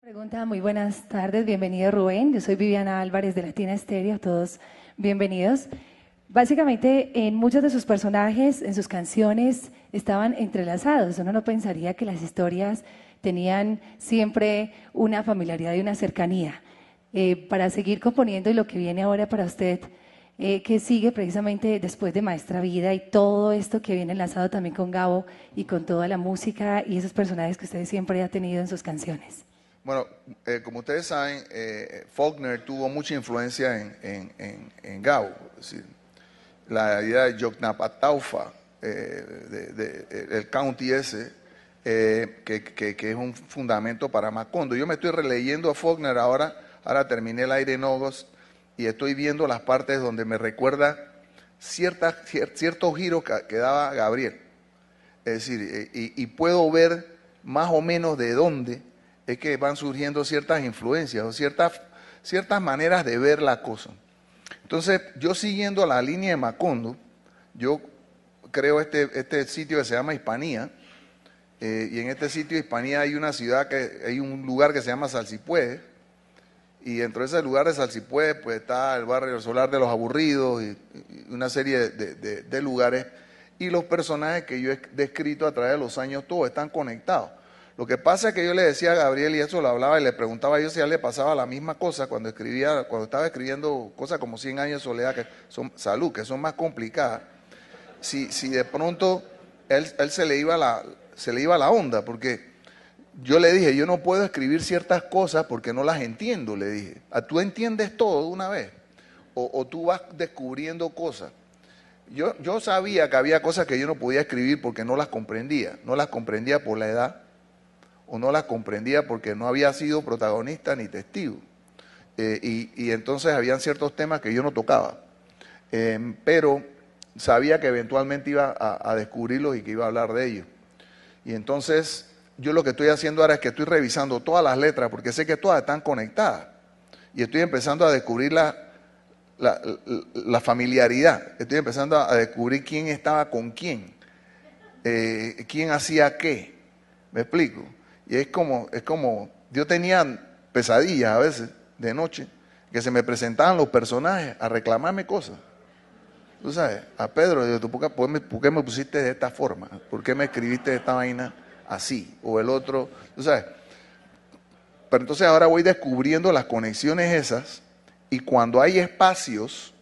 Pregunta, muy buenas tardes, bienvenido Rubén. Yo soy Viviana Álvarez de Latina Estéreo, todos bienvenidos. Básicamente, en muchos de sus personajes, en sus canciones, estaban entrelazados. Uno no pensaría que las historias tenían siempre una familiaridad y una cercanía. Eh, para seguir componiendo y lo que viene ahora para usted, eh, que sigue precisamente después de Maestra Vida y todo esto que viene enlazado también con Gabo y con toda la música y esos personajes que ustedes siempre han tenido en sus canciones. Bueno, eh, como ustedes saben, eh, Faulkner tuvo mucha influencia en, en, en, en Gabo. Es decir, la idea de Yognapattaufa, de, el county ese, que, que, que, es un fundamento para Macondo. Yo me estoy releyendo a Faulkner ahora, ahora terminé el aire en August y estoy viendo las partes donde me recuerda ciertas ciertos giros que daba Gabriel. Es decir, eh, y, puedo ver más o menos de dónde es que van surgiendo ciertas influencias o ciertas, ciertas maneras de ver la cosa. Entonces, yo siguiendo la línea de Macondo, yo creo este, este sitio que se llama Hispanía, eh, y en este sitio Hispanía hay una ciudad que hay un lugar que se llama Salsipuedes, y dentro de ese lugar de puede pues está el barrio solar de los aburridos y, una serie de, lugares. Y los personajes que yo he descrito a través de los años, todos están conectados. Lo que pasa es que yo le decía a Gabriel, y eso lo hablaba y le preguntaba yo si a él le pasaba la misma cosa cuando escribía, cuando estaba escribiendo cosas como 100 años de soledad, que son salud, que son más complicadas. Si, si de pronto él, él se le iba la, se le iba la onda, porque yo le dije, yo no puedo escribir ciertas cosas porque no las entiendo, le dije. Ah, tú entiendes todo de una vez o, tú vas descubriendo cosas. Yo, yo sabía que había cosas que yo no podía escribir porque no las comprendía. No las comprendía por la edad o no las comprendía porque no había sido protagonista ni testigo. Eh, y, y, entonces habían ciertos temas que yo no tocaba. Em, pero sabía que eventualmente iba a, a descubrirlos y que iba a hablar de ellos. Y entonces yo lo que estoy haciendo ahora es que estoy revisando todas las letras porque sé que todas están conectadas. Y estoy empezando a descubrir la, la, familiaridad. Estoy empezando a descubrir quién estaba con quién. Eh, quién hacía qué. ¿Me explico? Y es como, es como, yo tenía pesadillas a veces de noche que se me presentaban los personajes a reclamarme cosas. Tú sabes, a Pedro, yo, ¿tú ¿por qué me pusiste de esta forma? ¿Por qué me escribiste de esta vaina? así, o el otro, sabes. Pero entonces ahora voy descubriendo las conexiones esas y cuando hay espacios,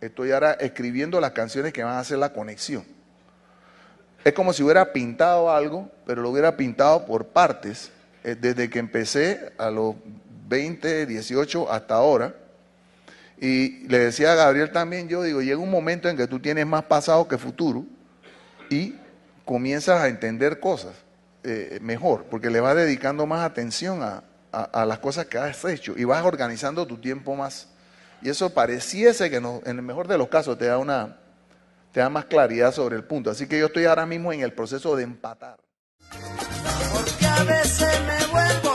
estoy ahora escribiendo las canciones que van a hacer la conexión. Es como si hubiera pintado algo, pero lo hubiera pintado por partes. Eh, desde que empecé a los 20, 18 hasta ahora. Y le decía a Gabriel también, yo digo, llega un momento en que tú tienes más pasado que futuro y comienzas a entender cosas. Eh, mejor, porque le vas dedicando más atención a, las cosas que has hecho y vas organizando tu tiempo más. Y eso pareciese que no, en el mejor de los casos te da, una, te da más claridad sobre el punto. Así que yo estoy ahora mismo en el proceso de empatar. Porque a veces me vuelvo